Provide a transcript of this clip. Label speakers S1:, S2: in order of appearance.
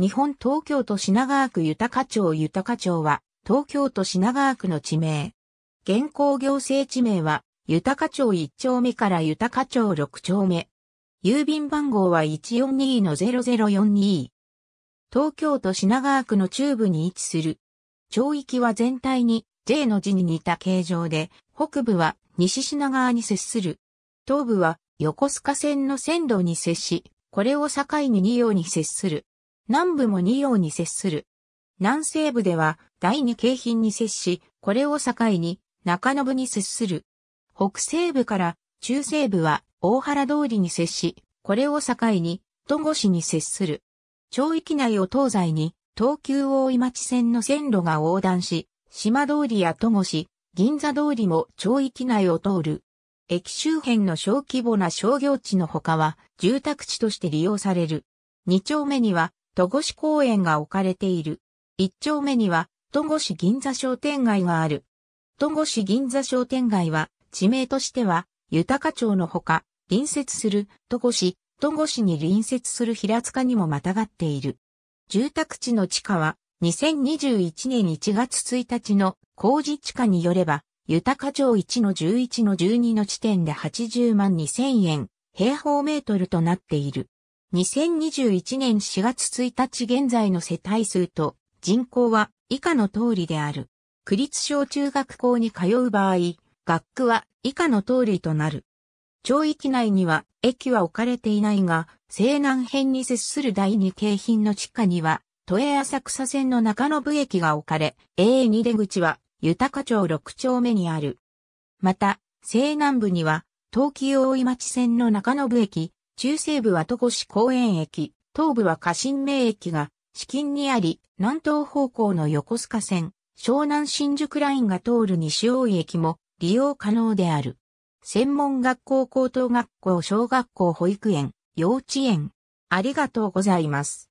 S1: 日本東京都品川区豊町豊町は、東京都品川区の地名。現行行政地名は、豊町1丁目から豊町6丁目。郵便番号は142-0042。東京都品川区の中部に位置する。町域は全体に J の字に似た形状で、北部は西品川に接する。東部は横須賀線の線路に接し、これを境に2両に接する。南部も二葉に接する。南西部では第二京浜に接し、これを境に中延に接する。北西部から中西部は大原通りに接し、これを境に戸越に接する。町域内を東西に東急大井町線の線路が横断し、島通りや戸越、銀座通りも町域内を通る。駅周辺の小規模な商業地の他は住宅地として利用される。2丁目には戸越公園が置かれている。一丁目には、戸越銀座商店街がある。戸越銀座商店街は、地名としては、豊か町のほか、隣接する戸越、戸越に隣接する平塚にもまたがっている。住宅地の地価は、2021年1月1日の工事地価によれば、豊か町1の11の12の地点で80万2000円、平方メートルとなっている。2021年4月1日現在の世帯数と人口は以下の通りである。区立小中学校に通う場合、学区は以下の通りとなる。町域内には駅は置かれていないが、西南辺に接する第二京浜の地下には、都営浅草線の中延駅が置かれ、A2 出口は豊町6丁目にある。また、西南部には、東京大井町線の中延駅、中西部は戸越公園駅、東部は家臣名駅が、至近にあり、南東方向の横須賀線、湘南新宿ラインが通る西大井駅も利用可能である。専門学校高等学校小学校保育園、幼稚園。ありがとうございます。